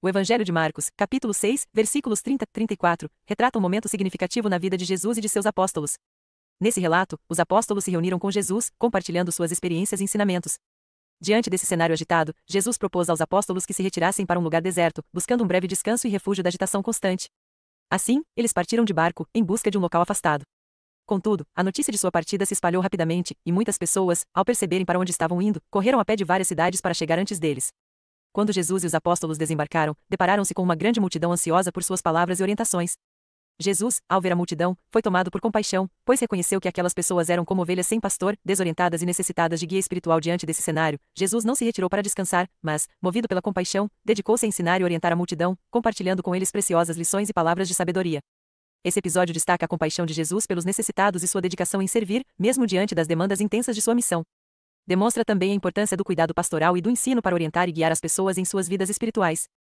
O Evangelho de Marcos, capítulo 6, versículos 30 a 34, retrata um momento significativo na vida de Jesus e de seus apóstolos. Nesse relato, os apóstolos se reuniram com Jesus, compartilhando suas experiências e ensinamentos. Diante desse cenário agitado, Jesus propôs aos apóstolos que se retirassem para um lugar deserto, buscando um breve descanso e refúgio da agitação constante. Assim, eles partiram de barco, em busca de um local afastado. Contudo, a notícia de sua partida se espalhou rapidamente, e muitas pessoas, ao perceberem para onde estavam indo, correram a pé de várias cidades para chegar antes deles. Quando Jesus e os apóstolos desembarcaram, depararam-se com uma grande multidão ansiosa por suas palavras e orientações. Jesus, ao ver a multidão, foi tomado por compaixão, pois reconheceu que aquelas pessoas eram como ovelhas sem pastor, desorientadas e necessitadas de guia espiritual diante desse cenário. Jesus não se retirou para descansar, mas, movido pela compaixão, dedicou-se a ensinar e orientar a multidão, compartilhando com eles preciosas lições e palavras de sabedoria. Esse episódio destaca a compaixão de Jesus pelos necessitados e sua dedicação em servir, mesmo diante das demandas intensas de sua missão demonstra também a importância do cuidado pastoral e do ensino para orientar e guiar as pessoas em suas vidas espirituais,